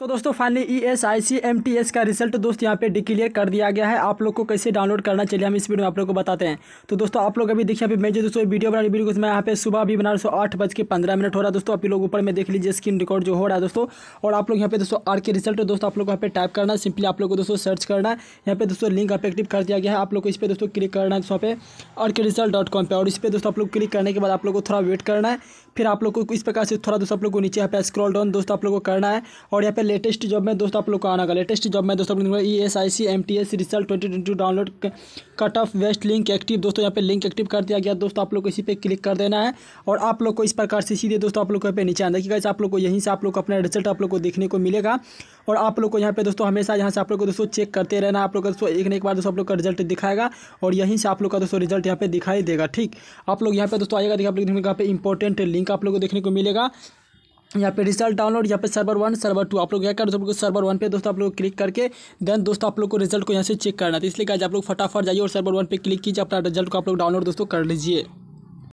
तो दोस्तों finally E S I C M T S का रिजल्ट दोस्त यहाँ पे डिक्लेयर कर दिया गया है आप लोग को कैसे डाउनलोड करना चाहिए हम इस वीडियो में आप लोग को बताते हैं तो दोस्तों आप लोग अभी देखिए अभी मैं जो दोस्तों वीडियो बना वीडियो मैं यहाँ पे सुबह भी बना हूँ आठ बज के पंद्रह मिनट हो रहा है दोस्तों आप लोग ऊपर में देख लीजिए स्क्रीन रिकॉर्ड जो हो रहा है दोस्तों और आप लोग यहाँ पे दोस्तों आर के रिजल्ट दोस्तों आप लोग यहाँ पे टाइप करना है सिंपली आप लोग को दोस्तों सर्च करना है यहाँ पे दोस्तों लिंक यहाँ एक्टिव कर दिया गया है आप लोग को इस पर दोस्तों क्लिक करना है पे आर के रिजल्ट डॉट कॉम पर और इस पर दोस्तों आप लोग क्लिक करने के बाद आप लोग को थोड़ा वेट करना है फिर आप लोग को इस प्रकार से थोड़ा दोस्तों आप लोग को नीचे यहाँ पे स्क्रॉल डाउन दोस्तों आप लोग को करना है और यहाँ पे लेटेस्ट जॉब में दोस्तों आप लोग को आना का लेटेस्ट जॉब में दोस्तों E S I C M T S result twenty twenty download cut off west link active दोस्तों यहाँ पे लिंक एक्टिव कर दिया गया दोस्तों आप लोग को इसी पे क्लिक कर देना है और आप लोग को इस प्रकार से सीधे दोस्तों आप लोग को यहाँ पे नीचे आना देखिएगा आप लोग को यहीं से आप लोग अपना रिजल्ट आप लोग को देखने को मिलेगा और आप लोग को यहाँ पे दोस्तों हमेशा यहाँ से आप लोग को दोस्तों चेक करते रहना आप लोग का दोस्तों एक ना एक बार दोस्तों आप लोग का रिजल्ट दिखाएगा और यहीं से आप लोग का दोस्तों रिजल्ट यहाँ पे दिखाई देगा ठीक आप लोग यहाँ पे दोस्तों आएगा देखिए आप लोग यहाँ पे इंपॉर्टेंट लिंक आप लोग को देखने को मिलेगा यहाँ पे रिजल्ट डाउनलोड यहाँ पे सर्वर वन सर्वर टू आप लोग क्या कर दोस्तों सर्वर वन पे दोस्तों आप लोग क्लिक करके देन दोस्तों आप लोग को रिजल्ट को यहाँ से चेक करना था तो इसलिए आज आप लोग फटाफट जाइए और सर्वर वन पे क्लिक कीजिए अपना रिजल्ट को आप लोग डाउनलोड दोस्तों कर लीजिए